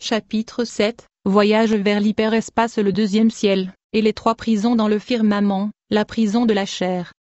Chapitre 7 Voyage vers l'hyperespace le deuxième ciel, et les trois prisons dans le firmament, la prison de la chair.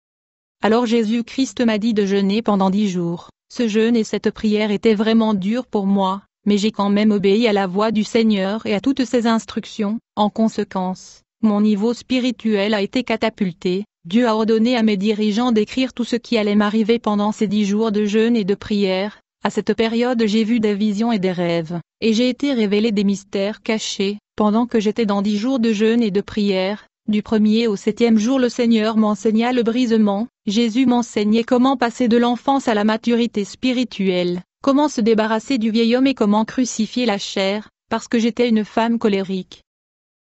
Alors Jésus-Christ m'a dit de jeûner pendant dix jours. Ce jeûne et cette prière étaient vraiment durs pour moi, mais j'ai quand même obéi à la voix du Seigneur et à toutes ses instructions. En conséquence, mon niveau spirituel a été catapulté. Dieu a ordonné à mes dirigeants d'écrire tout ce qui allait m'arriver pendant ces dix jours de jeûne et de prière, à cette période j'ai vu des visions et des rêves, et j'ai été révélé des mystères cachés, pendant que j'étais dans dix jours de jeûne et de prière, du premier au septième jour le Seigneur m'enseigna le brisement, Jésus m'enseignait comment passer de l'enfance à la maturité spirituelle, comment se débarrasser du vieil homme et comment crucifier la chair, parce que j'étais une femme colérique.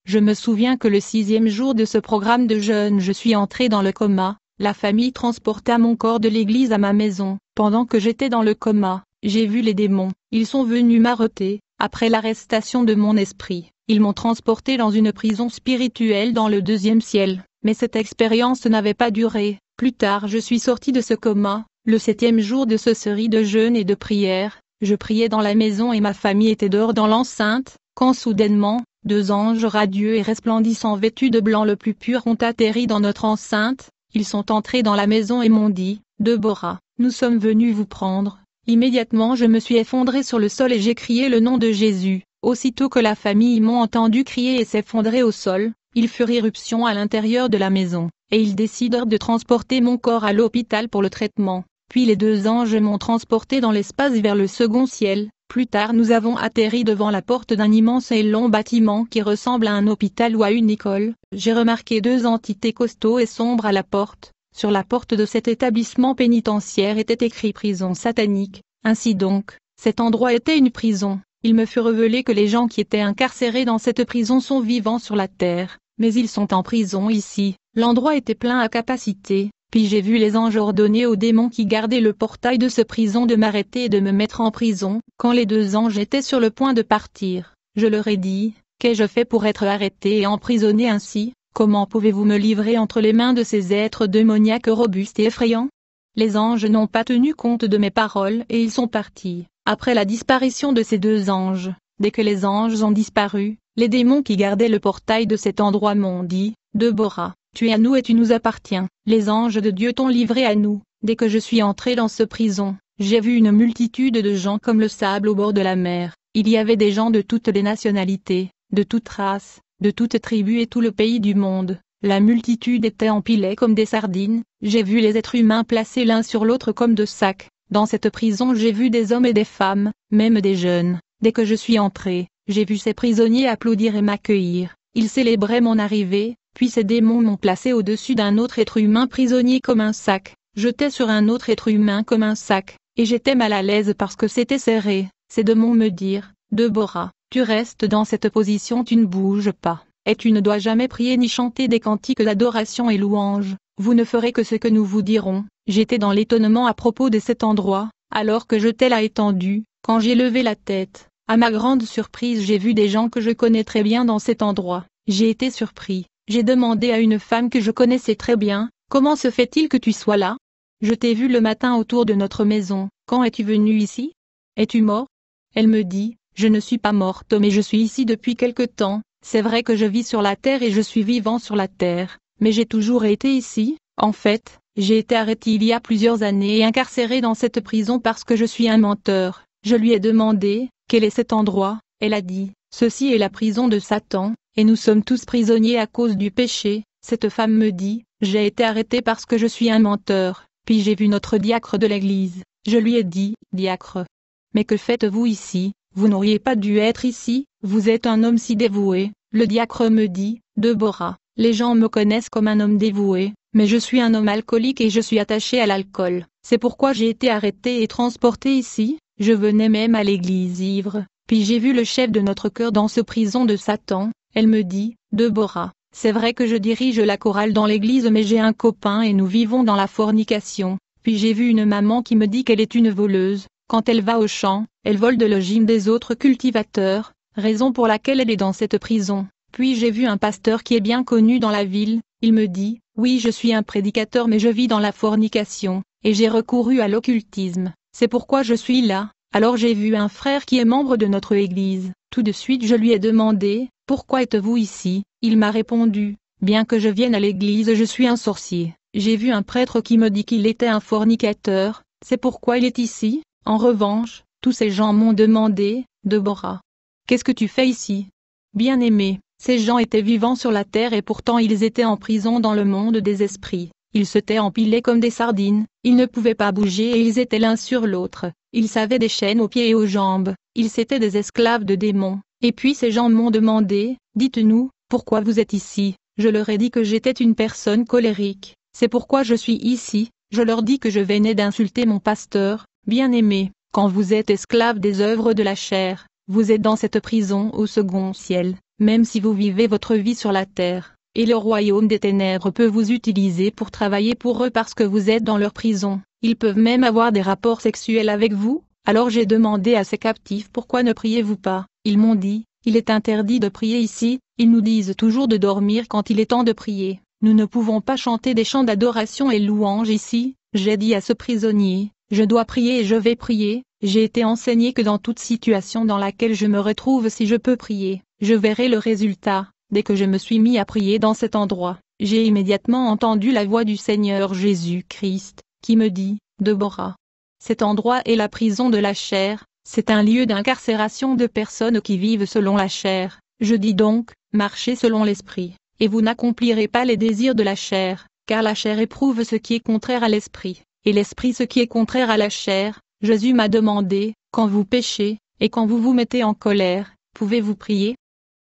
Je me souviens que le sixième jour de ce programme de jeûne je suis entrée dans le coma, la famille transporta mon corps de l'église à ma maison, pendant que j'étais dans le coma, j'ai vu les démons, ils sont venus m'arrêter, après l'arrestation de mon esprit, ils m'ont transporté dans une prison spirituelle dans le deuxième ciel, mais cette expérience n'avait pas duré, plus tard je suis sorti de ce coma, le septième jour de ce série de jeûne et de prière, je priais dans la maison et ma famille était dehors dans l'enceinte, quand soudainement, deux anges radieux et resplendissants vêtus de blanc le plus pur ont atterri dans notre enceinte, ils sont entrés dans la maison et m'ont dit, Deborah, nous sommes venus vous prendre, Immédiatement je me suis effondré sur le sol et j'ai crié le nom de Jésus. Aussitôt que la famille m'ont entendu crier et s'effondrer au sol, ils furent irruption à l'intérieur de la maison, et ils décidèrent de transporter mon corps à l'hôpital pour le traitement. Puis les deux anges m'ont transporté dans l'espace vers le second ciel. Plus tard nous avons atterri devant la porte d'un immense et long bâtiment qui ressemble à un hôpital ou à une école. J'ai remarqué deux entités costauds et sombres à la porte. Sur la porte de cet établissement pénitentiaire était écrit prison satanique, ainsi donc, cet endroit était une prison. Il me fut révélé que les gens qui étaient incarcérés dans cette prison sont vivants sur la terre, mais ils sont en prison ici. L'endroit était plein à capacité, puis j'ai vu les anges ordonner aux démons qui gardaient le portail de ce prison de m'arrêter et de me mettre en prison. Quand les deux anges étaient sur le point de partir, je leur ai dit, Qu'ai-je fait pour être arrêté et emprisonné ainsi Comment pouvez-vous me livrer entre les mains de ces êtres démoniaques robustes et effrayants Les anges n'ont pas tenu compte de mes paroles et ils sont partis. Après la disparition de ces deux anges, dès que les anges ont disparu, les démons qui gardaient le portail de cet endroit m'ont dit, Deborah, tu es à nous et tu nous appartiens. Les anges de Dieu t'ont livré à nous. Dès que je suis entré dans ce prison, j'ai vu une multitude de gens comme le sable au bord de la mer. Il y avait des gens de toutes les nationalités, de toutes races, de toute tribu et tout le pays du monde. La multitude était empilée comme des sardines, j'ai vu les êtres humains placés l'un sur l'autre comme de sacs. Dans cette prison j'ai vu des hommes et des femmes, même des jeunes. Dès que je suis entré, j'ai vu ces prisonniers applaudir et m'accueillir. Ils célébraient mon arrivée, puis ces démons m'ont placé au-dessus d'un autre être humain prisonnier comme un sac, jeté sur un autre être humain comme un sac, et j'étais mal à l'aise parce que c'était serré. Ces démons me dirent, Deborah, tu restes dans cette position, tu ne bouges pas, et tu ne dois jamais prier ni chanter des cantiques d'adoration et louange. vous ne ferez que ce que nous vous dirons. J'étais dans l'étonnement à propos de cet endroit, alors que je t'ai la étendue, quand j'ai levé la tête. À ma grande surprise j'ai vu des gens que je connais très bien dans cet endroit. J'ai été surpris. J'ai demandé à une femme que je connaissais très bien, comment se fait-il que tu sois là Je t'ai vu le matin autour de notre maison, quand es-tu venu ici Es-tu mort Elle me dit, je ne suis pas morte mais je suis ici depuis quelque temps, c'est vrai que je vis sur la terre et je suis vivant sur la terre, mais j'ai toujours été ici, en fait, j'ai été arrêté il y a plusieurs années et incarcéré dans cette prison parce que je suis un menteur. Je lui ai demandé, quel est cet endroit Elle a dit, ceci est la prison de Satan, et nous sommes tous prisonniers à cause du péché. Cette femme me dit, j'ai été arrêté parce que je suis un menteur, puis j'ai vu notre diacre de l'église. Je lui ai dit, diacre, mais que faites-vous ici vous n'auriez pas dû être ici, vous êtes un homme si dévoué, le diacre me dit, Deborah, les gens me connaissent comme un homme dévoué, mais je suis un homme alcoolique et je suis attaché à l'alcool, c'est pourquoi j'ai été arrêté et transporté ici, je venais même à l'église ivre, puis j'ai vu le chef de notre cœur dans ce prison de Satan, elle me dit, Deborah, c'est vrai que je dirige la chorale dans l'église mais j'ai un copain et nous vivons dans la fornication, puis j'ai vu une maman qui me dit qu'elle est une voleuse, quand elle va au champ, elle vole de l'ogime des autres cultivateurs, raison pour laquelle elle est dans cette prison. Puis j'ai vu un pasteur qui est bien connu dans la ville, il me dit, oui je suis un prédicateur mais je vis dans la fornication, et j'ai recouru à l'occultisme, c'est pourquoi je suis là, alors j'ai vu un frère qui est membre de notre église, tout de suite je lui ai demandé, pourquoi êtes-vous ici, il m'a répondu, bien que je vienne à l'église je suis un sorcier, j'ai vu un prêtre qui me dit qu'il était un fornicateur, c'est pourquoi il est ici, en revanche, tous ces gens m'ont demandé, Deborah, qu'est-ce que tu fais ici bien aimé ces gens étaient vivants sur la terre et pourtant ils étaient en prison dans le monde des esprits. Ils s'étaient empilés comme des sardines, ils ne pouvaient pas bouger et ils étaient l'un sur l'autre. Ils s'avaient des chaînes aux pieds et aux jambes, ils étaient des esclaves de démons. Et puis ces gens m'ont demandé, dites-nous, pourquoi vous êtes ici Je leur ai dit que j'étais une personne colérique, c'est pourquoi je suis ici, je leur dis que je venais d'insulter mon pasteur, Bien-aimés, quand vous êtes esclaves des œuvres de la chair, vous êtes dans cette prison au second ciel, même si vous vivez votre vie sur la terre, et le royaume des ténèbres peut vous utiliser pour travailler pour eux parce que vous êtes dans leur prison, ils peuvent même avoir des rapports sexuels avec vous, alors j'ai demandé à ces captifs pourquoi ne priez-vous pas, ils m'ont dit, il est interdit de prier ici, ils nous disent toujours de dormir quand il est temps de prier, nous ne pouvons pas chanter des chants d'adoration et louange ici, j'ai dit à ce prisonnier, je dois prier et je vais prier, j'ai été enseigné que dans toute situation dans laquelle je me retrouve si je peux prier, je verrai le résultat, dès que je me suis mis à prier dans cet endroit, j'ai immédiatement entendu la voix du Seigneur Jésus-Christ, qui me dit, Deborah. Cet endroit est la prison de la chair, c'est un lieu d'incarcération de personnes qui vivent selon la chair, je dis donc, marchez selon l'esprit, et vous n'accomplirez pas les désirs de la chair, car la chair éprouve ce qui est contraire à l'esprit, et l'esprit ce qui est contraire à la chair, Jésus m'a demandé, quand vous péchez, et quand vous vous mettez en colère, pouvez-vous prier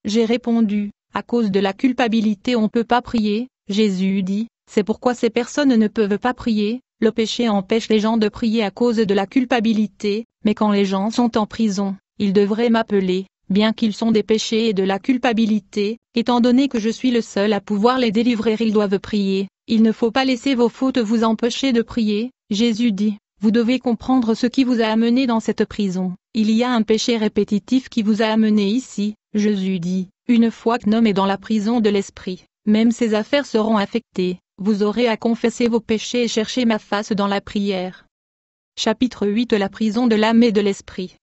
J'ai répondu, à cause de la culpabilité on ne peut pas prier, Jésus dit, c'est pourquoi ces personnes ne peuvent pas prier, le péché empêche les gens de prier à cause de la culpabilité, mais quand les gens sont en prison, ils devraient m'appeler, bien qu'ils sont des péchés et de la culpabilité, étant donné que je suis le seul à pouvoir les délivrer ils doivent prier, il ne faut pas laisser vos fautes vous empêcher de prier, Jésus dit, vous devez comprendre ce qui vous a amené dans cette prison. Il y a un péché répétitif qui vous a amené ici, Jésus dit, une fois que l'homme est dans la prison de l'esprit, même ses affaires seront affectées, vous aurez à confesser vos péchés et chercher ma face dans la prière. Chapitre 8 La prison de l'âme et de l'esprit.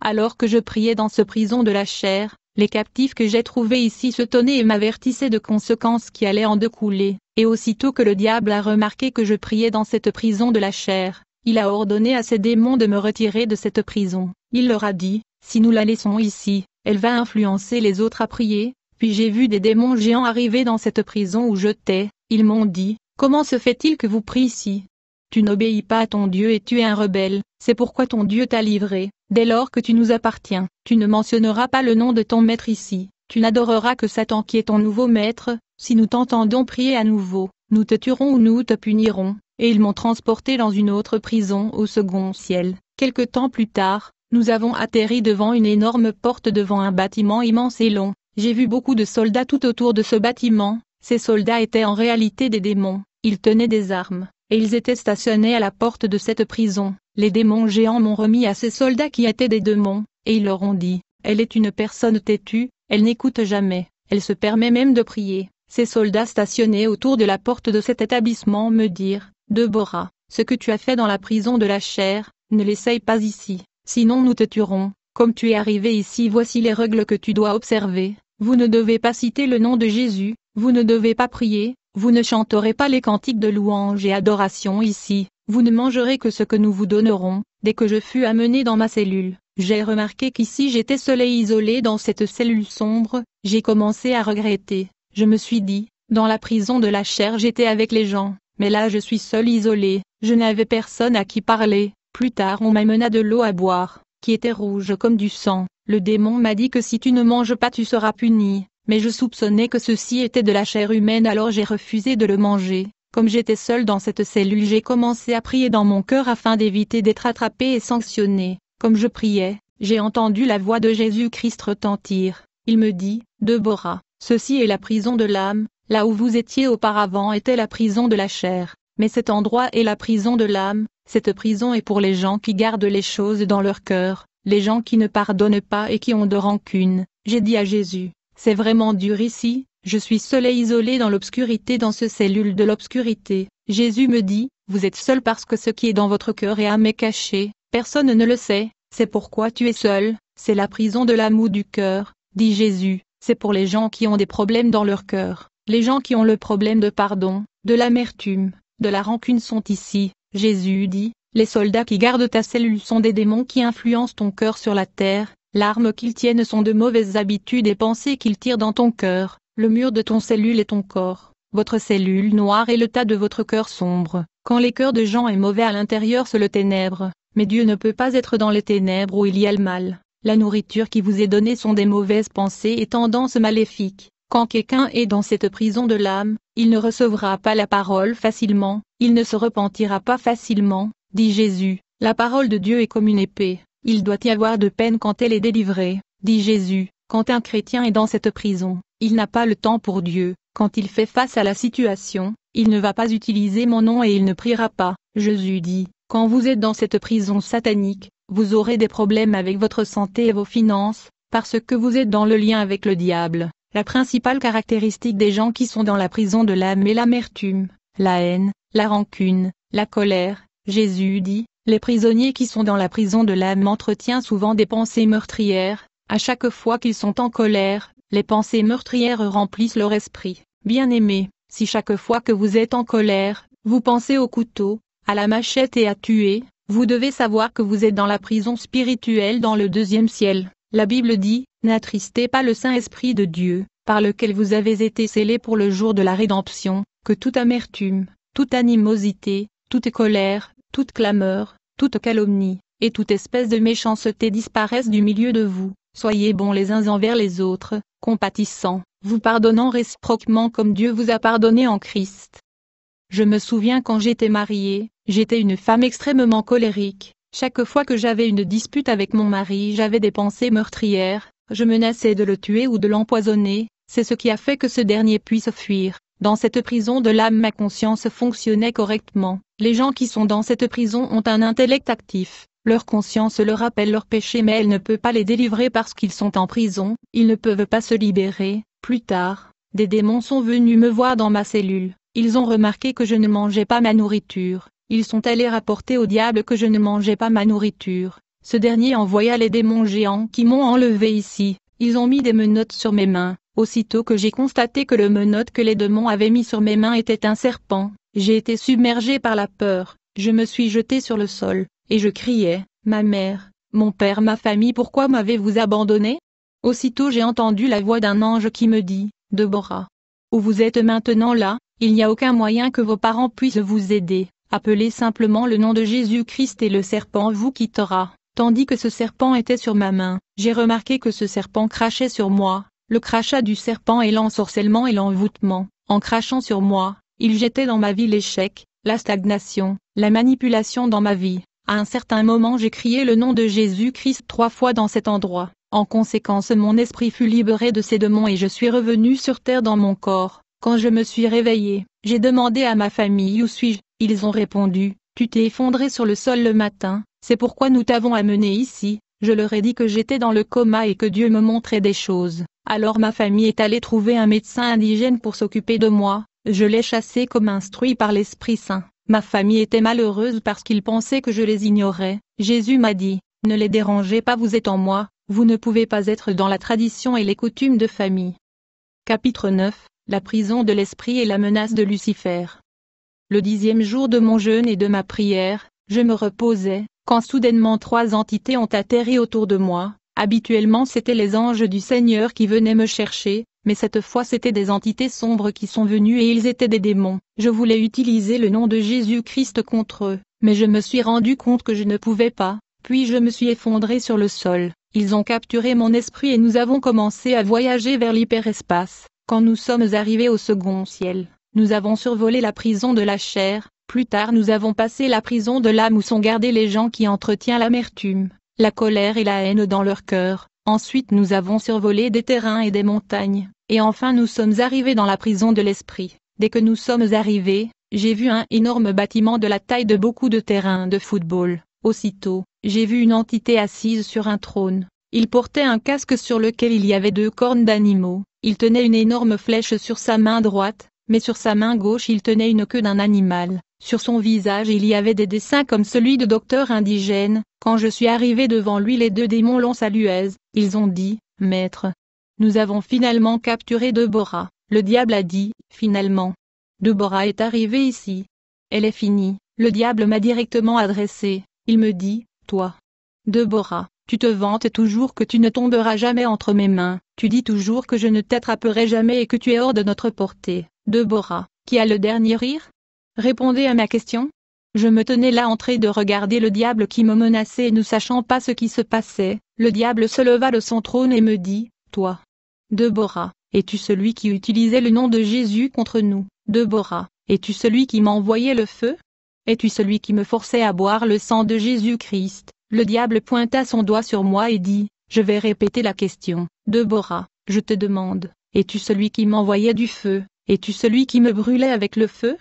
Alors que je priais dans ce prison de la chair, les captifs que j'ai trouvés ici se tenaient et m'avertissaient de conséquences qui allaient en découler, et aussitôt que le diable a remarqué que je priais dans cette prison de la chair, il a ordonné à ses démons de me retirer de cette prison. Il leur a dit, si nous la laissons ici, elle va influencer les autres à prier, puis j'ai vu des démons géants arriver dans cette prison où j'étais, ils m'ont dit, comment se fait-il que vous priez ici tu n'obéis pas à ton Dieu et tu es un rebelle, c'est pourquoi ton Dieu t'a livré, dès lors que tu nous appartiens, tu ne mentionneras pas le nom de ton maître ici, tu n'adoreras que Satan qui est ton nouveau maître, si nous t'entendons prier à nouveau, nous te tuerons ou nous te punirons, et ils m'ont transporté dans une autre prison au second ciel. Quelque temps plus tard, nous avons atterri devant une énorme porte devant un bâtiment immense et long, j'ai vu beaucoup de soldats tout autour de ce bâtiment, ces soldats étaient en réalité des démons, ils tenaient des armes, et ils étaient stationnés à la porte de cette prison. Les démons géants m'ont remis à ces soldats qui étaient des démons, et ils leur ont dit, elle est une personne têtue, elle n'écoute jamais, elle se permet même de prier. Ces soldats stationnés autour de la porte de cet établissement me dirent, Deborah, ce que tu as fait dans la prison de la chair, ne l'essaye pas ici, sinon nous te tuerons. Comme tu es arrivé ici, voici les règles que tu dois observer. Vous ne devez pas citer le nom de Jésus, vous ne devez pas prier, vous ne chanterez pas les cantiques de louange et adoration ici, vous ne mangerez que ce que nous vous donnerons. Dès que je fus amené dans ma cellule, j'ai remarqué qu'ici j'étais seul et isolé dans cette cellule sombre, j'ai commencé à regretter. Je me suis dit, dans la prison de la chair j'étais avec les gens, mais là je suis seul isolé, je n'avais personne à qui parler. Plus tard on m'amena de l'eau à boire, qui était rouge comme du sang. Le démon m'a dit que si tu ne manges pas tu seras puni mais je soupçonnais que ceci était de la chair humaine alors j'ai refusé de le manger. Comme j'étais seul dans cette cellule j'ai commencé à prier dans mon cœur afin d'éviter d'être attrapé et sanctionné. Comme je priais, j'ai entendu la voix de Jésus-Christ retentir. Il me dit, Deborah, ceci est la prison de l'âme, là où vous étiez auparavant était la prison de la chair, mais cet endroit est la prison de l'âme, cette prison est pour les gens qui gardent les choses dans leur cœur, les gens qui ne pardonnent pas et qui ont de rancune. J'ai dit à Jésus, c'est vraiment dur ici, je suis seul et isolé dans l'obscurité dans ce cellule de l'obscurité. Jésus me dit, vous êtes seul parce que ce qui est dans votre cœur et âme est caché, personne ne le sait, c'est pourquoi tu es seul, c'est la prison de l'amour du cœur, dit Jésus, c'est pour les gens qui ont des problèmes dans leur cœur, les gens qui ont le problème de pardon, de l'amertume, de la rancune sont ici, Jésus dit, les soldats qui gardent ta cellule sont des démons qui influencent ton cœur sur la terre, L'arme qu'ils tiennent sont de mauvaises habitudes et pensées qu'ils tirent dans ton cœur, le mur de ton cellule et ton corps, votre cellule noire et le tas de votre cœur sombre. Quand les cœurs de gens est mauvais à l'intérieur se le ténèbre, mais Dieu ne peut pas être dans les ténèbres où il y a le mal. La nourriture qui vous est donnée sont des mauvaises pensées et tendances maléfiques. Quand quelqu'un est dans cette prison de l'âme, il ne recevra pas la parole facilement, il ne se repentira pas facilement, dit Jésus. La parole de Dieu est comme une épée, il doit y avoir de peine quand elle est délivrée, dit Jésus, quand un chrétien est dans cette prison, il n'a pas le temps pour Dieu, quand il fait face à la situation, il ne va pas utiliser mon nom et il ne priera pas. Jésus dit, quand vous êtes dans cette prison satanique, vous aurez des problèmes avec votre santé et vos finances, parce que vous êtes dans le lien avec le diable. La principale caractéristique des gens qui sont dans la prison de l'âme est l'amertume, la haine, la rancune, la colère. Jésus dit, les prisonniers qui sont dans la prison de l'âme entretiennent souvent des pensées meurtrières, à chaque fois qu'ils sont en colère, les pensées meurtrières remplissent leur esprit. bien aimé, si chaque fois que vous êtes en colère, vous pensez au couteau, à la machette et à tuer, vous devez savoir que vous êtes dans la prison spirituelle dans le deuxième ciel. La Bible dit, N'attristez pas le Saint-Esprit de Dieu, par lequel vous avez été scellé pour le jour de la rédemption, que toute amertume, toute animosité, toute colère, toute clameur, toute calomnie, et toute espèce de méchanceté disparaissent du milieu de vous. Soyez bons les uns envers les autres, compatissants, vous pardonnant réciproquement comme Dieu vous a pardonné en Christ. Je me souviens quand j'étais mariée, j'étais une femme extrêmement colérique. Chaque fois que j'avais une dispute avec mon mari, j'avais des pensées meurtrières, je menaçais de le tuer ou de l'empoisonner, c'est ce qui a fait que ce dernier puisse fuir. Dans cette prison de l'âme ma conscience fonctionnait correctement. Les gens qui sont dans cette prison ont un intellect actif. Leur conscience leur rappelle leur péché mais elle ne peut pas les délivrer parce qu'ils sont en prison, ils ne peuvent pas se libérer. Plus tard, des démons sont venus me voir dans ma cellule. Ils ont remarqué que je ne mangeais pas ma nourriture. Ils sont allés rapporter au diable que je ne mangeais pas ma nourriture. Ce dernier envoya les démons géants qui m'ont enlevé ici. Ils ont mis des menottes sur mes mains. Aussitôt que j'ai constaté que le menotte que les démons avaient mis sur mes mains était un serpent, j'ai été submergé par la peur, je me suis jeté sur le sol, et je criais, ma mère, mon père, ma famille, pourquoi m'avez-vous abandonné Aussitôt j'ai entendu la voix d'un ange qui me dit, Deborah, où vous êtes maintenant là, il n'y a aucun moyen que vos parents puissent vous aider, appelez simplement le nom de Jésus-Christ et le serpent vous quittera. Tandis que ce serpent était sur ma main, j'ai remarqué que ce serpent crachait sur moi, le crachat du serpent et l'ensorcellement et l'envoûtement, en crachant sur moi, il jetait dans ma vie l'échec, la stagnation, la manipulation dans ma vie. À un certain moment j'ai crié le nom de Jésus-Christ trois fois dans cet endroit. En conséquence mon esprit fut libéré de ces démons et je suis revenu sur terre dans mon corps. Quand je me suis réveillé, j'ai demandé à ma famille où suis-je, ils ont répondu, tu t'es effondré sur le sol le matin, c'est pourquoi nous t'avons amené ici, je leur ai dit que j'étais dans le coma et que Dieu me montrait des choses. Alors ma famille est allée trouver un médecin indigène pour s'occuper de moi, je l'ai chassé comme instruit par l'Esprit Saint. Ma famille était malheureuse parce qu'ils pensaient que je les ignorais. Jésus m'a dit, ne les dérangez pas vous êtes en moi, vous ne pouvez pas être dans la tradition et les coutumes de famille. Chapitre 9 La prison de l'esprit et la menace de Lucifer. Le dixième jour de mon jeûne et de ma prière, je me reposais, quand soudainement trois entités ont atterri autour de moi, Habituellement c'étaient les anges du Seigneur qui venaient me chercher, mais cette fois c'étaient des entités sombres qui sont venues et ils étaient des démons. Je voulais utiliser le nom de Jésus-Christ contre eux, mais je me suis rendu compte que je ne pouvais pas, puis je me suis effondré sur le sol. Ils ont capturé mon esprit et nous avons commencé à voyager vers l'hyperespace. Quand nous sommes arrivés au second ciel, nous avons survolé la prison de la chair, plus tard nous avons passé la prison de l'âme où sont gardés les gens qui entretiennent l'amertume la colère et la haine dans leur cœur. Ensuite nous avons survolé des terrains et des montagnes, et enfin nous sommes arrivés dans la prison de l'esprit. Dès que nous sommes arrivés, j'ai vu un énorme bâtiment de la taille de beaucoup de terrains de football. Aussitôt, j'ai vu une entité assise sur un trône. Il portait un casque sur lequel il y avait deux cornes d'animaux. Il tenait une énorme flèche sur sa main droite, mais sur sa main gauche il tenait une queue d'un animal. Sur son visage il y avait des dessins comme celui de docteur indigène, quand je suis arrivé devant lui les deux démons l'ont salué, ils ont dit, Maître. Nous avons finalement capturé Deborah, le diable a dit, finalement. Deborah est arrivée ici. Elle est finie, le diable m'a directement adressé, il me dit, toi. Deborah, tu te vantes toujours que tu ne tomberas jamais entre mes mains, tu dis toujours que je ne t'attraperai jamais et que tu es hors de notre portée, Deborah, qui a le dernier rire Répondez à ma question. Je me tenais là en de regarder le diable qui me menaçait et ne sachant pas ce qui se passait, le diable se leva de son trône et me dit, Toi, Deborah, es-tu celui qui utilisait le nom de Jésus contre nous, Deborah, es-tu celui qui m'envoyait le feu Es-tu celui qui me forçait à boire le sang de Jésus-Christ Le diable pointa son doigt sur moi et dit, Je vais répéter la question, Deborah, je te demande, es-tu celui qui m'envoyait du feu Es-tu celui qui me brûlait avec le feu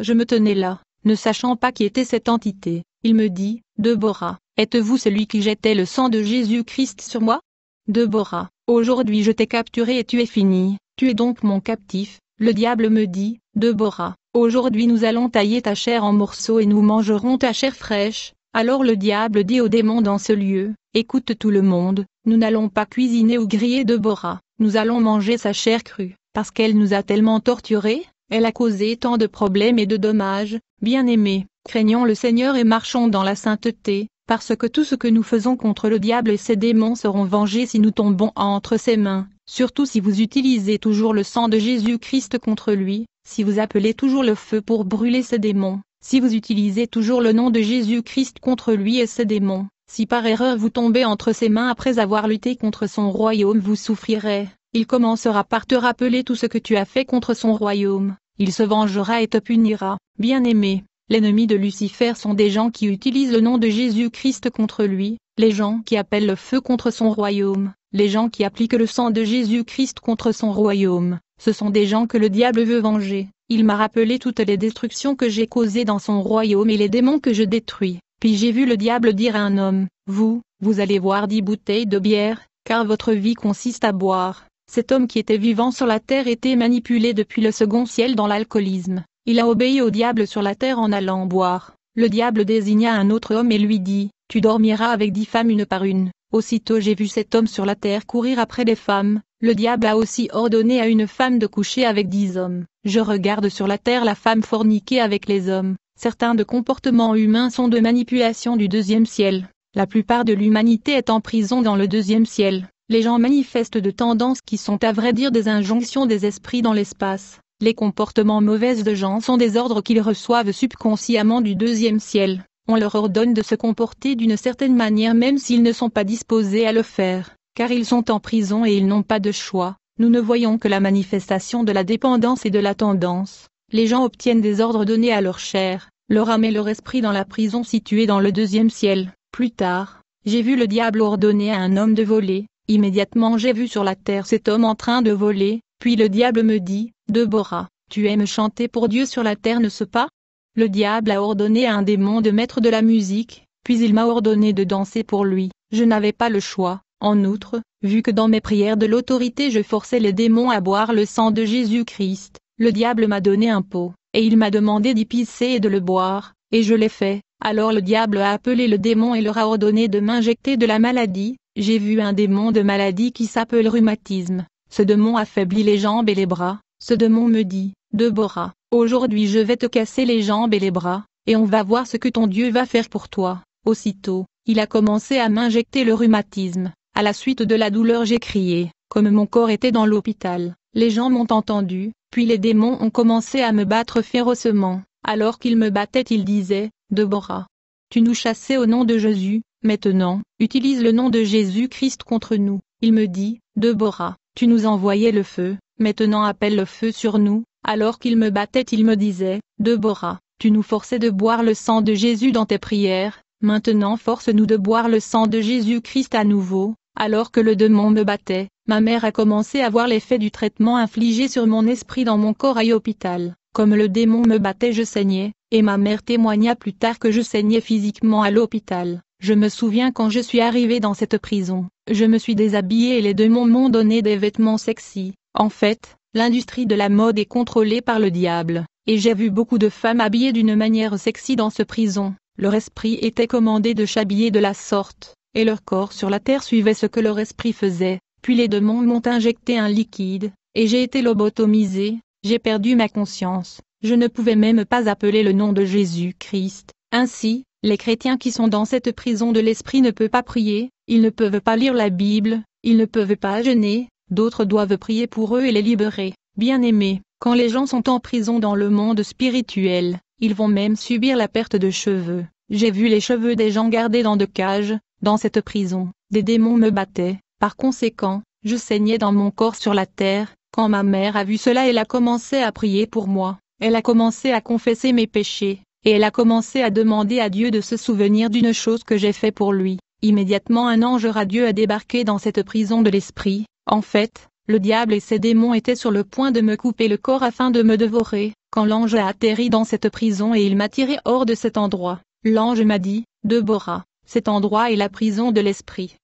je me tenais là, ne sachant pas qui était cette entité. Il me dit, Deborah, êtes-vous celui qui jetait le sang de Jésus-Christ sur moi Deborah, aujourd'hui je t'ai capturé et tu es fini, tu es donc mon captif. Le diable me dit, Deborah, aujourd'hui nous allons tailler ta chair en morceaux et nous mangerons ta chair fraîche. Alors le diable dit au démon dans ce lieu, écoute tout le monde, nous n'allons pas cuisiner ou griller Deborah, nous allons manger sa chair crue, parce qu'elle nous a tellement torturés, elle a causé tant de problèmes et de dommages, bien-aimés, craignons le Seigneur et marchons dans la sainteté, parce que tout ce que nous faisons contre le diable et ses démons seront vengés si nous tombons entre ses mains, surtout si vous utilisez toujours le sang de Jésus-Christ contre lui, si vous appelez toujours le feu pour brûler ses démons, si vous utilisez toujours le nom de Jésus-Christ contre lui et ses démons, si par erreur vous tombez entre ses mains après avoir lutté contre son royaume vous souffrirez, il commencera par te rappeler tout ce que tu as fait contre son royaume, il se vengera et te punira. Bien-aimé, l'ennemi de Lucifer sont des gens qui utilisent le nom de Jésus-Christ contre lui, les gens qui appellent le feu contre son royaume, les gens qui appliquent le sang de Jésus-Christ contre son royaume, ce sont des gens que le diable veut venger. Il m'a rappelé toutes les destructions que j'ai causées dans son royaume et les démons que je détruis. Puis j'ai vu le diable dire à un homme, vous, vous allez voir dix bouteilles de bière, car votre vie consiste à boire, cet homme qui était vivant sur la terre était manipulé depuis le second ciel dans l'alcoolisme. Il a obéi au diable sur la terre en allant boire. Le diable désigna un autre homme et lui dit, Tu dormiras avec dix femmes une par une. Aussitôt j'ai vu cet homme sur la terre courir après des femmes. Le diable a aussi ordonné à une femme de coucher avec dix hommes. Je regarde sur la terre la femme forniquer avec les hommes. Certains de comportements humains sont de manipulation du deuxième ciel. La plupart de l'humanité est en prison dans le deuxième ciel les gens manifestent de tendances qui sont à vrai dire des injonctions des esprits dans l'espace. Les comportements mauvais de gens sont des ordres qu'ils reçoivent subconsciemment du deuxième ciel. On leur ordonne de se comporter d'une certaine manière même s'ils ne sont pas disposés à le faire, car ils sont en prison et ils n'ont pas de choix. Nous ne voyons que la manifestation de la dépendance et de la tendance. Les gens obtiennent des ordres donnés à leur chair, leur âme et leur esprit dans la prison située dans le deuxième ciel. Plus tard, j'ai vu le diable ordonner à un homme de voler, Immédiatement j'ai vu sur la terre cet homme en train de voler, puis le diable me dit, Deborah, tu aimes chanter pour Dieu sur la terre ne ce pas Le diable a ordonné à un démon de mettre de la musique, puis il m'a ordonné de danser pour lui, je n'avais pas le choix, en outre, vu que dans mes prières de l'autorité je forçais les démons à boire le sang de Jésus-Christ, le diable m'a donné un pot, et il m'a demandé d'y pisser et de le boire, et je l'ai fait, alors le diable a appelé le démon et leur a ordonné de m'injecter de la maladie, j'ai vu un démon de maladie qui s'appelle rhumatisme. Ce démon affaiblit les jambes et les bras. Ce démon me dit, Deborah, aujourd'hui je vais te casser les jambes et les bras, et on va voir ce que ton Dieu va faire pour toi. Aussitôt, il a commencé à m'injecter le rhumatisme. À la suite de la douleur j'ai crié, comme mon corps était dans l'hôpital. Les gens m'ont entendu, puis les démons ont commencé à me battre férocement. Alors qu'ils me battaient ils disaient, Deborah, tu nous chassais au nom de Jésus, Maintenant, utilise le nom de Jésus-Christ contre nous. Il me dit, Deborah, tu nous envoyais le feu, maintenant appelle le feu sur nous. Alors qu'il me battait, il me disait, Deborah, tu nous forçais de boire le sang de Jésus dans tes prières, maintenant force-nous de boire le sang de Jésus-Christ à nouveau. Alors que le démon me battait, ma mère a commencé à voir l'effet du traitement infligé sur mon esprit dans mon corps à l'hôpital. Comme le démon me battait, je saignais, et ma mère témoigna plus tard que je saignais physiquement à l'hôpital. Je me souviens quand je suis arrivé dans cette prison, je me suis déshabillé et les démons m'ont donné des vêtements sexy. En fait, l'industrie de la mode est contrôlée par le diable, et j'ai vu beaucoup de femmes habillées d'une manière sexy dans ce prison. Leur esprit était commandé de s'habiller de la sorte, et leur corps sur la terre suivait ce que leur esprit faisait. Puis les démons m'ont injecté un liquide, et j'ai été lobotomisé, j'ai perdu ma conscience, je ne pouvais même pas appeler le nom de Jésus-Christ. Ainsi, les chrétiens qui sont dans cette prison de l'esprit ne peuvent pas prier, ils ne peuvent pas lire la Bible, ils ne peuvent pas jeûner, d'autres doivent prier pour eux et les libérer. Bien aimés, quand les gens sont en prison dans le monde spirituel, ils vont même subir la perte de cheveux. J'ai vu les cheveux des gens gardés dans de cages, dans cette prison. Des démons me battaient, par conséquent, je saignais dans mon corps sur la terre, quand ma mère a vu cela elle a commencé à prier pour moi, elle a commencé à confesser mes péchés, et elle a commencé à demander à Dieu de se souvenir d'une chose que j'ai fait pour lui. Immédiatement un ange radieux a débarqué dans cette prison de l'esprit, en fait, le diable et ses démons étaient sur le point de me couper le corps afin de me dévorer, quand l'ange a atterri dans cette prison et il m'a tiré hors de cet endroit. L'ange m'a dit, Deborah, cet endroit est la prison de l'esprit.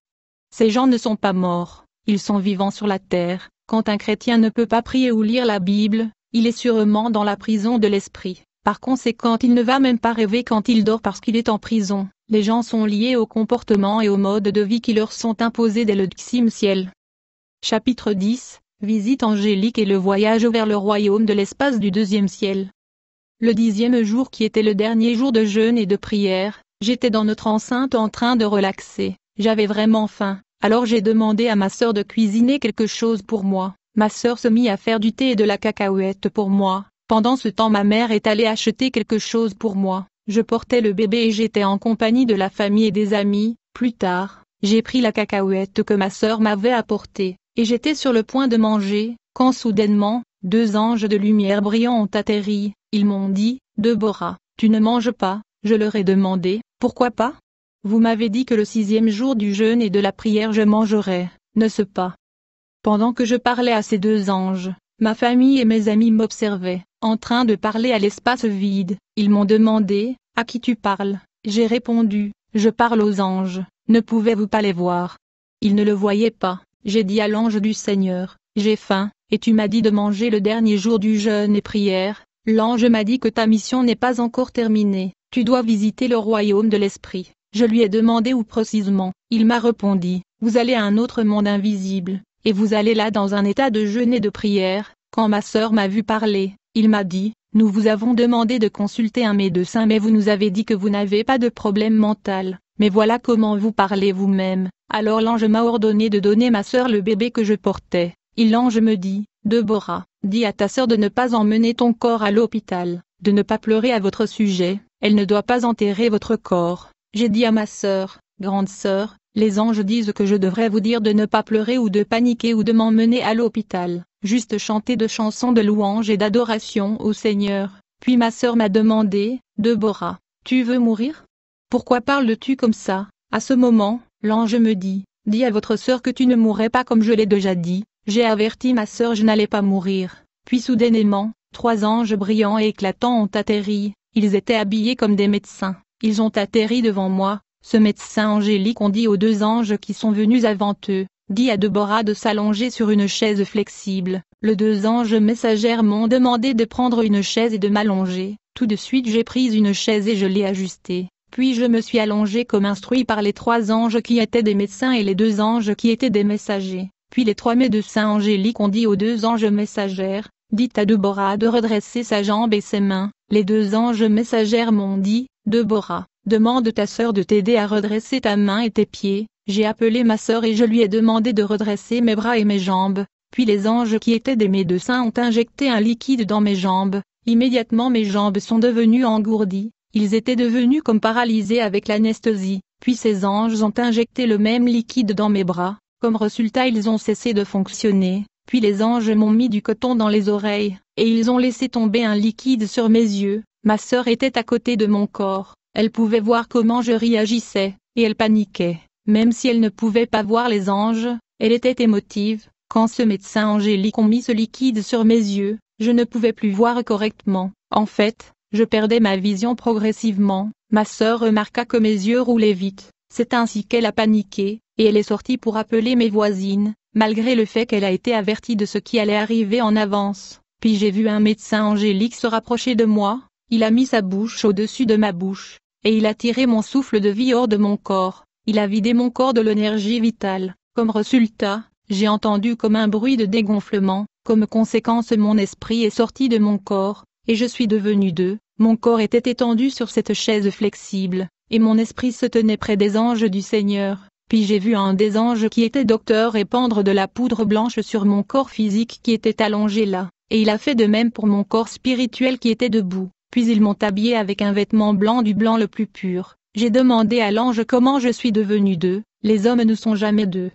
Ces gens ne sont pas morts, ils sont vivants sur la terre, quand un chrétien ne peut pas prier ou lire la Bible, il est sûrement dans la prison de l'esprit. Par conséquent il ne va même pas rêver quand il dort parce qu'il est en prison. Les gens sont liés au comportement et au mode de vie qui leur sont imposés dès le dixième ciel. Chapitre 10 Visite angélique et le voyage vers le royaume de l'espace du deuxième ciel. Le dixième jour qui était le dernier jour de jeûne et de prière, j'étais dans notre enceinte en train de relaxer, j'avais vraiment faim, alors j'ai demandé à ma sœur de cuisiner quelque chose pour moi, ma sœur se mit à faire du thé et de la cacahuète pour moi, pendant ce temps ma mère est allée acheter quelque chose pour moi, je portais le bébé et j'étais en compagnie de la famille et des amis, plus tard, j'ai pris la cacahuète que ma sœur m'avait apportée, et j'étais sur le point de manger, quand soudainement, deux anges de lumière brillants ont atterri, ils m'ont dit, Deborah, tu ne manges pas, je leur ai demandé, pourquoi pas Vous m'avez dit que le sixième jour du jeûne et de la prière je mangerai, ne ce pas Pendant que je parlais à ces deux anges, Ma famille et mes amis m'observaient, en train de parler à l'espace vide, ils m'ont demandé, à qui tu parles, j'ai répondu, je parle aux anges, ne pouvez-vous pas les voir Ils ne le voyaient pas, j'ai dit à l'ange du Seigneur, j'ai faim, et tu m'as dit de manger le dernier jour du jeûne et prière, l'ange m'a dit que ta mission n'est pas encore terminée, tu dois visiter le royaume de l'esprit, je lui ai demandé où précisément, il m'a répondu, vous allez à un autre monde invisible, et vous allez là dans un état de jeûne et de prière, quand ma sœur m'a vu parler, il m'a dit, nous vous avons demandé de consulter un médecin mais vous nous avez dit que vous n'avez pas de problème mental, mais voilà comment vous parlez vous-même, alors l'ange m'a ordonné de donner ma sœur le bébé que je portais, et l'ange me dit, Deborah, dis à ta sœur de ne pas emmener ton corps à l'hôpital, de ne pas pleurer à votre sujet, elle ne doit pas enterrer votre corps, j'ai dit à ma sœur, grande sœur, les anges disent que je devrais vous dire de ne pas pleurer ou de paniquer ou de m'emmener à l'hôpital, juste chanter de chansons de louange et d'adoration au Seigneur. Puis ma sœur m'a demandé, Deborah, tu veux mourir Pourquoi parles-tu comme ça À ce moment, l'ange me dit, dis à votre sœur que tu ne mourrais pas comme je l'ai déjà dit, j'ai averti ma sœur je n'allais pas mourir. Puis soudainement, trois anges brillants et éclatants ont atterri, ils étaient habillés comme des médecins, ils ont atterri devant moi, ce médecin angélique on dit aux deux anges qui sont venus avant eux, dit à Deborah de s'allonger sur une chaise flexible. Le deux anges messagères m'ont demandé de prendre une chaise et de m'allonger. Tout de suite j'ai pris une chaise et je l'ai ajustée. Puis je me suis allongé comme instruit par les trois anges qui étaient des médecins et les deux anges qui étaient des messagers. Puis les trois médecins angéliques ont dit aux deux anges messagères, dit à Deborah de redresser sa jambe et ses mains. Les deux anges messagères m'ont dit, Deborah, Demande ta sœur de t'aider à redresser ta main et tes pieds. J'ai appelé ma sœur et je lui ai demandé de redresser mes bras et mes jambes. Puis les anges qui étaient des médecins ont injecté un liquide dans mes jambes. Immédiatement mes jambes sont devenues engourdies. Ils étaient devenus comme paralysés avec l'anesthésie. Puis ces anges ont injecté le même liquide dans mes bras. Comme résultat ils ont cessé de fonctionner. Puis les anges m'ont mis du coton dans les oreilles, et ils ont laissé tomber un liquide sur mes yeux. Ma sœur était à côté de mon corps. Elle pouvait voir comment je réagissais, et elle paniquait. Même si elle ne pouvait pas voir les anges, elle était émotive. Quand ce médecin angélique ont mis ce liquide sur mes yeux, je ne pouvais plus voir correctement. En fait, je perdais ma vision progressivement. Ma sœur remarqua que mes yeux roulaient vite. C'est ainsi qu'elle a paniqué, et elle est sortie pour appeler mes voisines, malgré le fait qu'elle a été avertie de ce qui allait arriver en avance. Puis j'ai vu un médecin angélique se rapprocher de moi, il a mis sa bouche au-dessus de ma bouche, et il a tiré mon souffle de vie hors de mon corps, il a vidé mon corps de l'énergie vitale, comme résultat, j'ai entendu comme un bruit de dégonflement, comme conséquence mon esprit est sorti de mon corps, et je suis devenu deux, mon corps était étendu sur cette chaise flexible, et mon esprit se tenait près des anges du Seigneur, puis j'ai vu un des anges qui était docteur répandre de la poudre blanche sur mon corps physique qui était allongé là, et il a fait de même pour mon corps spirituel qui était debout. Puis ils m'ont habillé avec un vêtement blanc du blanc le plus pur. J'ai demandé à l'ange comment je suis devenu deux, les hommes ne sont jamais deux.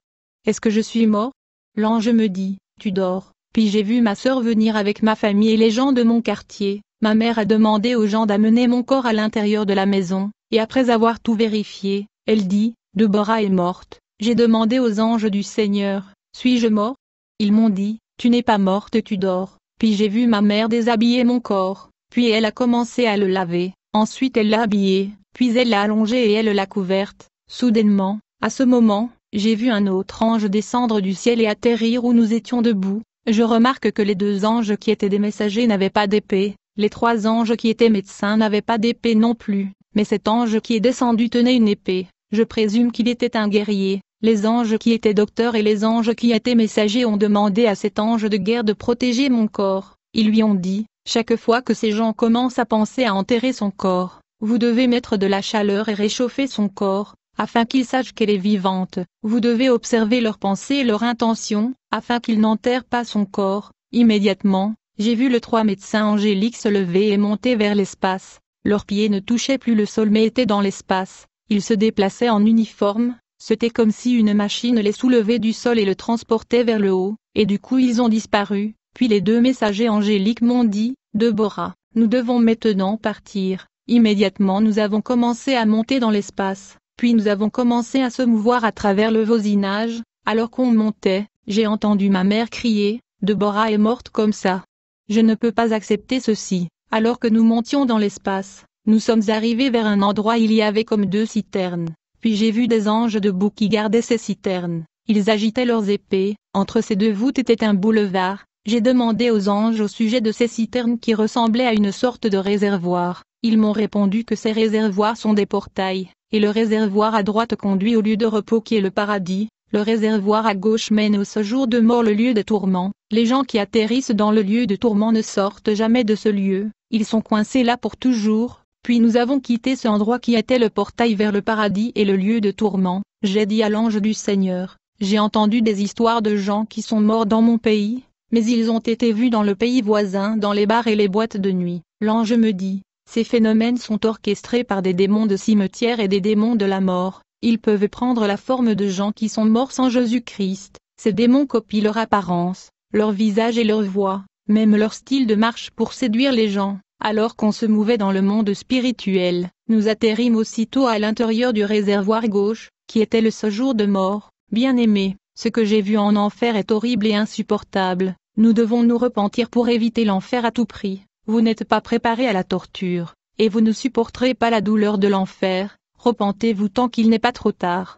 Est-ce que je suis mort L'ange me dit, tu dors. Puis j'ai vu ma sœur venir avec ma famille et les gens de mon quartier. Ma mère a demandé aux gens d'amener mon corps à l'intérieur de la maison, et après avoir tout vérifié, elle dit, Deborah est morte. J'ai demandé aux anges du Seigneur, suis-je mort Ils m'ont dit, tu n'es pas morte, tu dors. Puis j'ai vu ma mère déshabiller mon corps, puis elle a commencé à le laver, ensuite elle l'a habillé, puis elle l'a allongé et elle l'a couverte. Soudainement, à ce moment, j'ai vu un autre ange descendre du ciel et atterrir où nous étions debout. Je remarque que les deux anges qui étaient des messagers n'avaient pas d'épée, les trois anges qui étaient médecins n'avaient pas d'épée non plus, mais cet ange qui est descendu tenait une épée. Je présume qu'il était un guerrier. Les anges qui étaient docteurs et les anges qui étaient messagers ont demandé à cet ange de guerre de protéger mon corps. Ils lui ont dit, chaque fois que ces gens commencent à penser à enterrer son corps, vous devez mettre de la chaleur et réchauffer son corps, afin qu'ils sachent qu'elle est vivante, vous devez observer leurs pensées et leurs intentions, afin qu'ils n'enterrent pas son corps, immédiatement, j'ai vu le trois médecins angéliques se lever et monter vers l'espace, leurs pieds ne touchaient plus le sol mais étaient dans l'espace, ils se déplaçaient en uniforme, c'était comme si une machine les soulevait du sol et le transportait vers le haut, et du coup ils ont disparu, puis les deux messagers angéliques m'ont dit, Deborah, nous devons maintenant partir. Immédiatement nous avons commencé à monter dans l'espace, puis nous avons commencé à se mouvoir à travers le voisinage, alors qu'on montait, j'ai entendu ma mère crier, Deborah est morte comme ça. Je ne peux pas accepter ceci, alors que nous montions dans l'espace, nous sommes arrivés vers un endroit il y avait comme deux citernes, puis j'ai vu des anges debout qui gardaient ces citernes, ils agitaient leurs épées, entre ces deux voûtes était un boulevard, j'ai demandé aux anges au sujet de ces citernes qui ressemblaient à une sorte de réservoir. Ils m'ont répondu que ces réservoirs sont des portails, et le réservoir à droite conduit au lieu de repos qui est le paradis, le réservoir à gauche mène au séjour de mort le lieu de tourment. Les gens qui atterrissent dans le lieu de tourment ne sortent jamais de ce lieu, ils sont coincés là pour toujours. Puis nous avons quitté ce endroit qui était le portail vers le paradis et le lieu de tourment. J'ai dit à l'ange du Seigneur, j'ai entendu des histoires de gens qui sont morts dans mon pays, mais ils ont été vus dans le pays voisin dans les bars et les boîtes de nuit. L'ange me dit, ces phénomènes sont orchestrés par des démons de cimetière et des démons de la mort, ils peuvent prendre la forme de gens qui sont morts sans Jésus-Christ, ces démons copient leur apparence, leur visage et leur voix, même leur style de marche pour séduire les gens. Alors qu'on se mouvait dans le monde spirituel, nous atterrîmes aussitôt à l'intérieur du réservoir gauche, qui était le séjour de mort. Bien aimé, ce que j'ai vu en enfer est horrible et insupportable, nous devons nous repentir pour éviter l'enfer à tout prix. Vous n'êtes pas préparés à la torture, et vous ne supporterez pas la douleur de l'enfer. Repentez-vous tant qu'il n'est pas trop tard.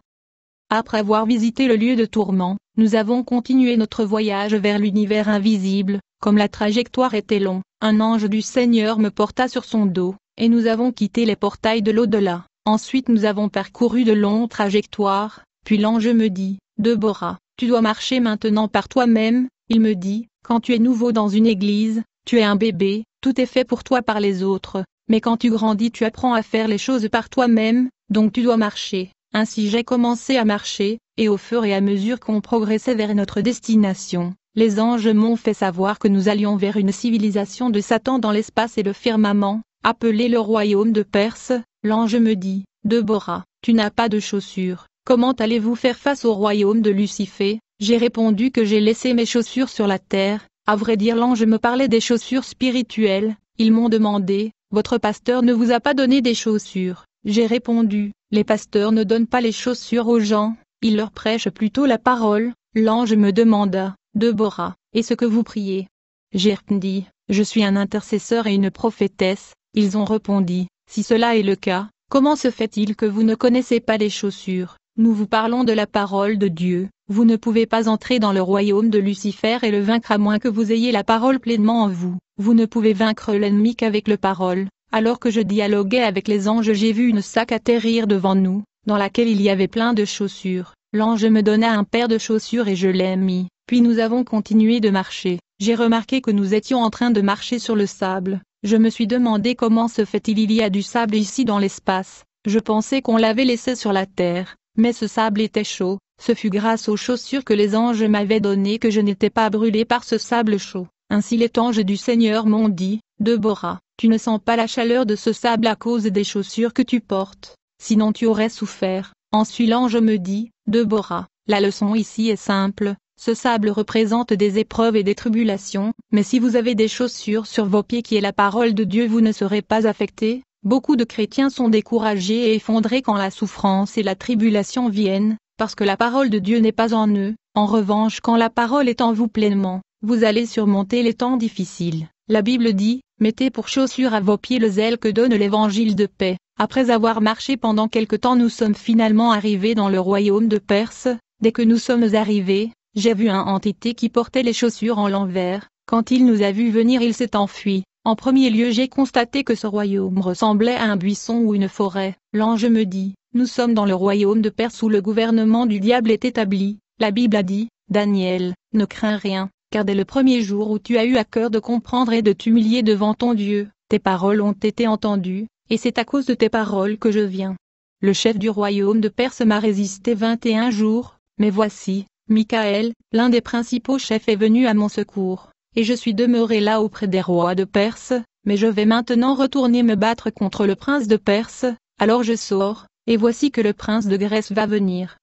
Après avoir visité le lieu de tourment, nous avons continué notre voyage vers l'univers invisible, comme la trajectoire était longue, un ange du Seigneur me porta sur son dos, et nous avons quitté les portails de l'au-delà. Ensuite nous avons parcouru de longues trajectoires, puis l'ange me dit, Deborah, tu dois marcher maintenant par toi-même, il me dit, quand tu es nouveau dans une église, tu es un bébé, tout est fait pour toi par les autres, mais quand tu grandis tu apprends à faire les choses par toi-même, donc tu dois marcher. Ainsi j'ai commencé à marcher, et au fur et à mesure qu'on progressait vers notre destination, les anges m'ont fait savoir que nous allions vers une civilisation de Satan dans l'espace et le firmament, appelé le royaume de Perse, l'ange me dit, Deborah, tu n'as pas de chaussures, comment allez-vous faire face au royaume de Lucifer j'ai répondu que j'ai laissé mes chaussures sur la terre, à vrai dire l'ange me parlait des chaussures spirituelles, ils m'ont demandé, votre pasteur ne vous a pas donné des chaussures. J'ai répondu, les pasteurs ne donnent pas les chaussures aux gens, ils leur prêchent plutôt la parole. L'ange me demanda, Deborah, et ce que vous priez J'ai répondu, je suis un intercesseur et une prophétesse. Ils ont répondu, si cela est le cas, comment se fait-il que vous ne connaissez pas les chaussures nous vous parlons de la parole de Dieu, vous ne pouvez pas entrer dans le royaume de Lucifer et le vaincre à moins que vous ayez la parole pleinement en vous, vous ne pouvez vaincre l'ennemi qu'avec le parole. Alors que je dialoguais avec les anges j'ai vu une sac atterrir devant nous, dans laquelle il y avait plein de chaussures. L'ange me donna un paire de chaussures et je l'ai mis, puis nous avons continué de marcher. J'ai remarqué que nous étions en train de marcher sur le sable. Je me suis demandé comment se fait-il il y a du sable ici dans l'espace. Je pensais qu'on l'avait laissé sur la terre, mais ce sable était chaud, ce fut grâce aux chaussures que les anges m'avaient données que je n'étais pas brûlé par ce sable chaud. Ainsi les anges du Seigneur m'ont dit, Deborah, tu ne sens pas la chaleur de ce sable à cause des chaussures que tu portes, sinon tu aurais souffert. Ensuite l'ange me dit, Deborah, la leçon ici est simple, ce sable représente des épreuves et des tribulations, mais si vous avez des chaussures sur vos pieds qui est la parole de Dieu vous ne serez pas affecté. Beaucoup de chrétiens sont découragés et effondrés quand la souffrance et la tribulation viennent, parce que la parole de Dieu n'est pas en eux. En revanche, quand la parole est en vous pleinement, vous allez surmonter les temps difficiles. La Bible dit, Mettez pour chaussures à vos pieds le zèle que donne l'évangile de paix. Après avoir marché pendant quelque temps nous sommes finalement arrivés dans le royaume de Perse. Dès que nous sommes arrivés, j'ai vu un entité qui portait les chaussures en l'envers. Quand il nous a vus venir il s'est enfui. En premier lieu j'ai constaté que ce royaume ressemblait à un buisson ou une forêt. L'ange me dit, nous sommes dans le royaume de Perse où le gouvernement du diable est établi. La Bible a dit, Daniel, ne crains rien, car dès le premier jour où tu as eu à cœur de comprendre et de t'humilier devant ton Dieu, tes paroles ont été entendues, et c'est à cause de tes paroles que je viens. Le chef du royaume de Perse m'a résisté 21 jours, mais voici, Michael, l'un des principaux chefs est venu à mon secours et je suis demeuré là auprès des rois de Perse, mais je vais maintenant retourner me battre contre le prince de Perse, alors je sors, et voici que le prince de Grèce va venir.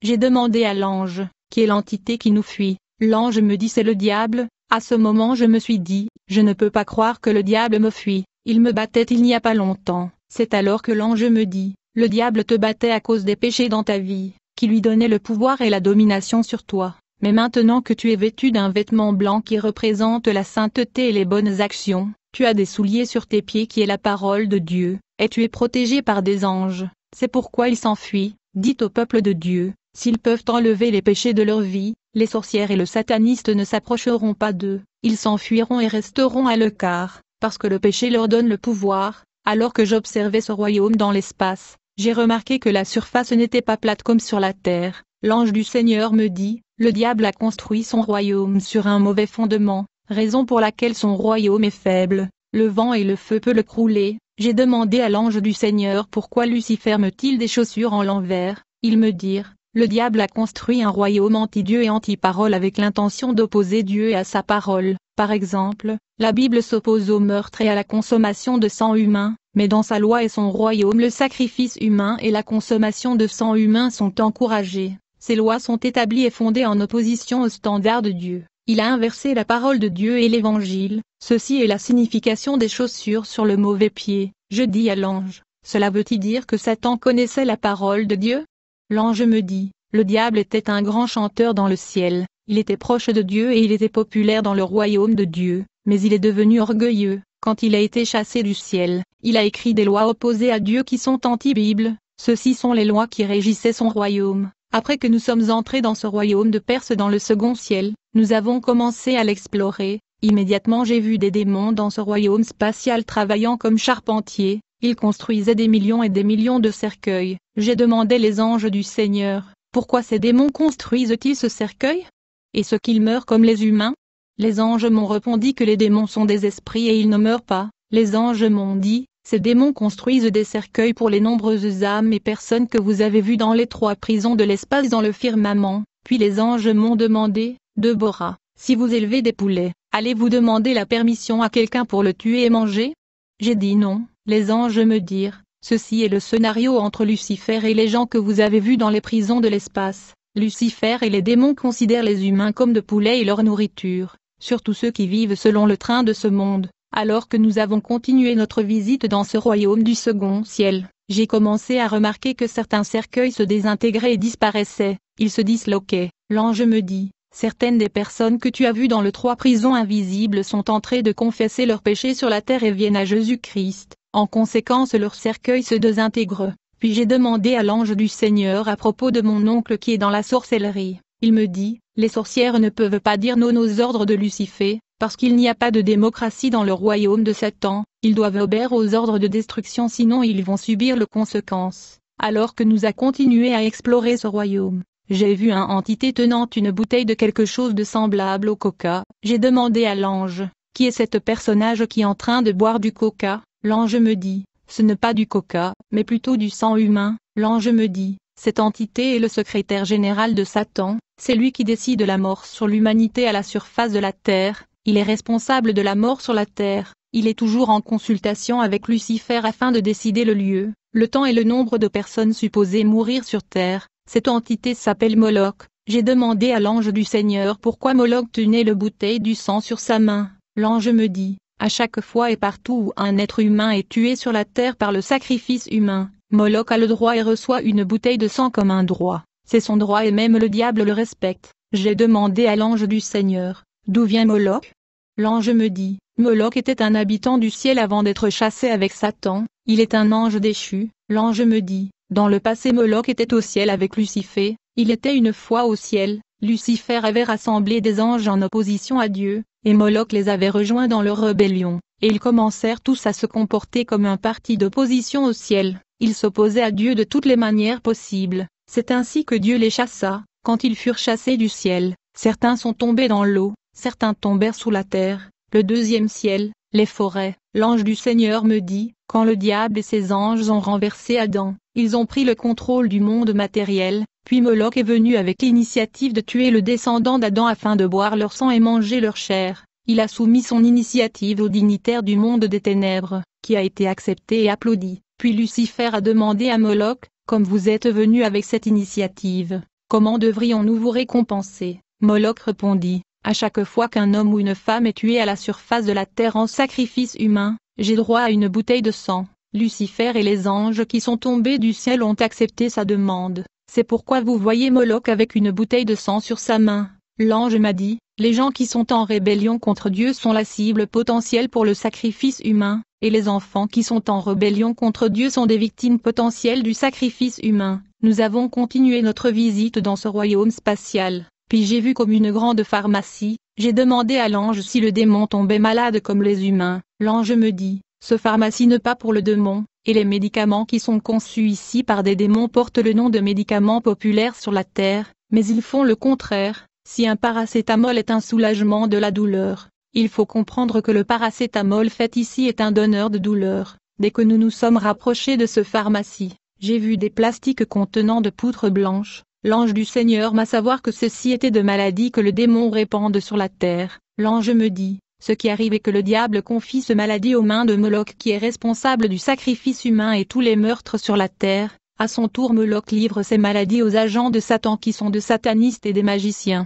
J'ai demandé à l'ange, qui est l'entité qui nous fuit, l'ange me dit c'est le diable, à ce moment je me suis dit, je ne peux pas croire que le diable me fuit, il me battait il n'y a pas longtemps, c'est alors que l'ange me dit, le diable te battait à cause des péchés dans ta vie, qui lui donnait le pouvoir et la domination sur toi, mais maintenant que tu es vêtu d'un vêtement blanc qui représente la sainteté et les bonnes actions, tu as des souliers sur tes pieds qui est la parole de Dieu, et tu es protégé par des anges. C'est pourquoi ils s'enfuient, dit au peuple de Dieu, s'ils peuvent enlever les péchés de leur vie, les sorcières et le sataniste ne s'approcheront pas d'eux, ils s'enfuiront et resteront à l'écart, parce que le péché leur donne le pouvoir. Alors que j'observais ce royaume dans l'espace, j'ai remarqué que la surface n'était pas plate comme sur la terre, L'ange du Seigneur me dit, le diable a construit son royaume sur un mauvais fondement, raison pour laquelle son royaume est faible, le vent et le feu peut le crouler, j'ai demandé à l'ange du Seigneur pourquoi Lucifer me-t-il des chaussures en l'envers, ils me dirent, le diable a construit un royaume anti-Dieu et anti-parole avec l'intention d'opposer Dieu à sa parole, par exemple, la Bible s'oppose au meurtre et à la consommation de sang humain, mais dans sa loi et son royaume le sacrifice humain et la consommation de sang humain sont encouragés. Ces lois sont établies et fondées en opposition aux standards de Dieu. Il a inversé la parole de Dieu et l'évangile, ceci est la signification des chaussures sur le mauvais pied. Je dis à l'ange, cela veut-il dire que Satan connaissait la parole de Dieu L'ange me dit, le diable était un grand chanteur dans le ciel, il était proche de Dieu et il était populaire dans le royaume de Dieu, mais il est devenu orgueilleux, quand il a été chassé du ciel, il a écrit des lois opposées à Dieu qui sont anti-Bible, ceci sont les lois qui régissaient son royaume, après que nous sommes entrés dans ce royaume de Perse dans le second ciel, nous avons commencé à l'explorer, immédiatement j'ai vu des démons dans ce royaume spatial travaillant comme charpentiers, ils construisaient des millions et des millions de cercueils, j'ai demandé les anges du Seigneur, pourquoi ces démons construisent-ils ce cercueil et ce qu'ils meurent comme les humains Les anges m'ont répondu que les démons sont des esprits et ils ne meurent pas, les anges m'ont dit, ces démons construisent des cercueils pour les nombreuses âmes et personnes que vous avez vues dans les trois prisons de l'espace dans le firmament, puis les anges m'ont demandé, Deborah, si vous élevez des poulets, allez-vous demander la permission à quelqu'un pour le tuer et manger J'ai dit non, les anges me dirent, ceci est le scénario entre Lucifer et les gens que vous avez vus dans les prisons de l'espace. Lucifer et les démons considèrent les humains comme de poulets et leur nourriture, surtout ceux qui vivent selon le train de ce monde. Alors que nous avons continué notre visite dans ce royaume du second ciel, j'ai commencé à remarquer que certains cercueils se désintégraient et disparaissaient, ils se disloquaient. L'ange me dit, certaines des personnes que tu as vues dans le trois prisons invisibles sont entrées de confesser leurs péchés sur la terre et viennent à Jésus-Christ. En conséquence leurs cercueils se désintègrent. Puis j'ai demandé à l'ange du Seigneur à propos de mon oncle qui est dans la sorcellerie. Il me dit, les sorcières ne peuvent pas dire non aux ordres de Lucifer, parce qu'il n'y a pas de démocratie dans le royaume de Satan, ils doivent obéir aux ordres de destruction sinon ils vont subir les conséquences. Alors que nous a continué à explorer ce royaume, j'ai vu un entité tenant une bouteille de quelque chose de semblable au coca, j'ai demandé à l'ange, qui est cette personnage qui est en train de boire du coca, l'ange me dit, ce n'est pas du coca, mais plutôt du sang humain, l'ange me dit, cette entité est le secrétaire général de Satan, c'est lui qui décide la mort sur l'humanité à la surface de la Terre, il est responsable de la mort sur la Terre, il est toujours en consultation avec Lucifer afin de décider le lieu, le temps et le nombre de personnes supposées mourir sur Terre, cette entité s'appelle Moloch, j'ai demandé à l'ange du Seigneur pourquoi Moloch tenait le bouteille du sang sur sa main, l'ange me dit, à chaque fois et partout où un être humain est tué sur la terre par le sacrifice humain, Moloch a le droit et reçoit une bouteille de sang comme un droit. C'est son droit et même le diable le respecte. J'ai demandé à l'ange du Seigneur, d'où vient Moloch L'ange me dit, Moloch était un habitant du ciel avant d'être chassé avec Satan, il est un ange déchu. L'ange me dit, dans le passé Moloch était au ciel avec Lucifer, il était une fois au ciel, Lucifer avait rassemblé des anges en opposition à Dieu, et Moloch les avait rejoints dans leur rébellion, et ils commencèrent tous à se comporter comme un parti d'opposition au ciel, ils s'opposaient à Dieu de toutes les manières possibles, c'est ainsi que Dieu les chassa, quand ils furent chassés du ciel, certains sont tombés dans l'eau, certains tombèrent sous la terre, le deuxième ciel, les forêts, l'ange du Seigneur me dit, quand le diable et ses anges ont renversé Adam, ils ont pris le contrôle du monde matériel, puis Moloch est venu avec l'initiative de tuer le descendant d'Adam afin de boire leur sang et manger leur chair, il a soumis son initiative au dignitaire du monde des ténèbres, qui a été accepté et applaudi, puis Lucifer a demandé à Moloch, comme vous êtes venu avec cette initiative, comment devrions-nous vous récompenser Moloch répondit, à chaque fois qu'un homme ou une femme est tué à la surface de la terre en sacrifice humain, j'ai droit à une bouteille de sang. Lucifer et les anges qui sont tombés du ciel ont accepté sa demande. C'est pourquoi vous voyez Moloch avec une bouteille de sang sur sa main. L'ange m'a dit, les gens qui sont en rébellion contre Dieu sont la cible potentielle pour le sacrifice humain, et les enfants qui sont en rébellion contre Dieu sont des victimes potentielles du sacrifice humain. Nous avons continué notre visite dans ce royaume spatial, puis j'ai vu comme une grande pharmacie, j'ai demandé à l'ange si le démon tombait malade comme les humains, l'ange me dit, ce pharmacie ne pas pour le démon, et les médicaments qui sont conçus ici par des démons portent le nom de médicaments populaires sur la Terre, mais ils font le contraire, si un paracétamol est un soulagement de la douleur, il faut comprendre que le paracétamol fait ici est un donneur de douleur. Dès que nous nous sommes rapprochés de ce pharmacie, j'ai vu des plastiques contenant de poutres blanches. L'ange du Seigneur m'a savoir que ceci était de maladies que le démon répande sur la terre. L'ange me dit, ce qui arrive est que le diable confie ce maladie aux mains de Moloch qui est responsable du sacrifice humain et tous les meurtres sur la terre. À son tour Moloch livre ces maladies aux agents de Satan qui sont de satanistes et des magiciens.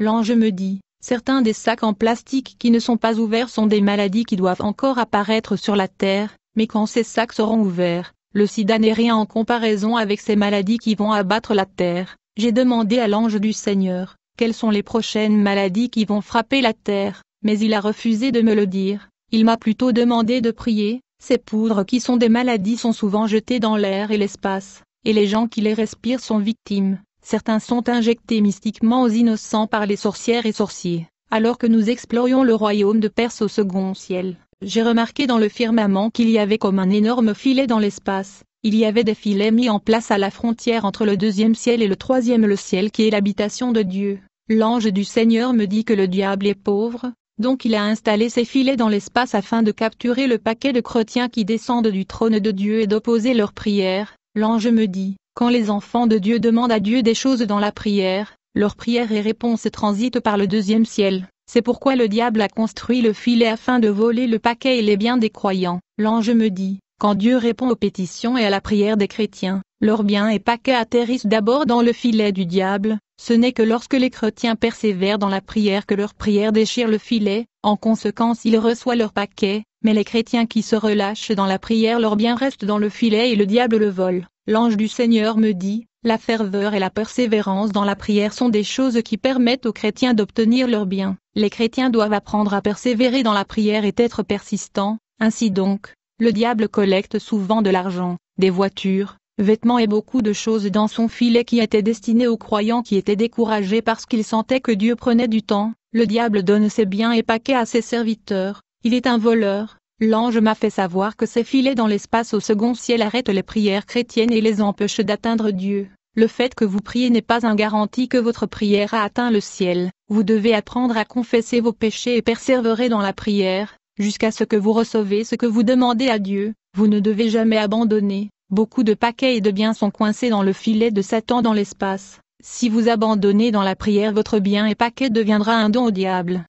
L'ange me dit, certains des sacs en plastique qui ne sont pas ouverts sont des maladies qui doivent encore apparaître sur la Terre, mais quand ces sacs seront ouverts, le sida n'est rien en comparaison avec ces maladies qui vont abattre la Terre. J'ai demandé à l'ange du Seigneur, quelles sont les prochaines maladies qui vont frapper la Terre, mais il a refusé de me le dire, il m'a plutôt demandé de prier, ces poudres qui sont des maladies sont souvent jetées dans l'air et l'espace, et les gens qui les respirent sont victimes certains sont injectés mystiquement aux innocents par les sorcières et sorciers. Alors que nous explorions le royaume de Perse au second ciel, j'ai remarqué dans le firmament qu'il y avait comme un énorme filet dans l'espace, il y avait des filets mis en place à la frontière entre le deuxième ciel et le troisième le ciel qui est l'habitation de Dieu. L'ange du Seigneur me dit que le diable est pauvre, donc il a installé ses filets dans l'espace afin de capturer le paquet de chrétiens qui descendent du trône de Dieu et d'opposer leurs prières. L'ange me dit, quand les enfants de Dieu demandent à Dieu des choses dans la prière, leur prière et réponse transitent par le deuxième ciel. C'est pourquoi le diable a construit le filet afin de voler le paquet et les biens des croyants. L'ange me dit, quand Dieu répond aux pétitions et à la prière des chrétiens, leurs biens et paquets atterrissent d'abord dans le filet du diable, ce n'est que lorsque les chrétiens persévèrent dans la prière que leur prière déchire le filet, en conséquence ils reçoivent leur paquet, mais les chrétiens qui se relâchent dans la prière leur bien reste dans le filet et le diable le vole. L'ange du Seigneur me dit, la ferveur et la persévérance dans la prière sont des choses qui permettent aux chrétiens d'obtenir leur bien. Les chrétiens doivent apprendre à persévérer dans la prière et être persistants, ainsi donc, le diable collecte souvent de l'argent, des voitures, vêtements et beaucoup de choses dans son filet qui était destiné aux croyants qui étaient découragés parce qu'ils sentaient que Dieu prenait du temps. Le diable donne ses biens et paquets à ses serviteurs, il est un voleur. L'ange m'a fait savoir que ses filets dans l'espace au second ciel arrêtent les prières chrétiennes et les empêchent d'atteindre Dieu. Le fait que vous priez n'est pas un garantie que votre prière a atteint le ciel. Vous devez apprendre à confesser vos péchés et persévérer dans la prière, jusqu'à ce que vous recevez ce que vous demandez à Dieu. Vous ne devez jamais abandonner. Beaucoup de paquets et de biens sont coincés dans le filet de Satan dans l'espace. Si vous abandonnez dans la prière votre bien et paquet deviendra un don au diable.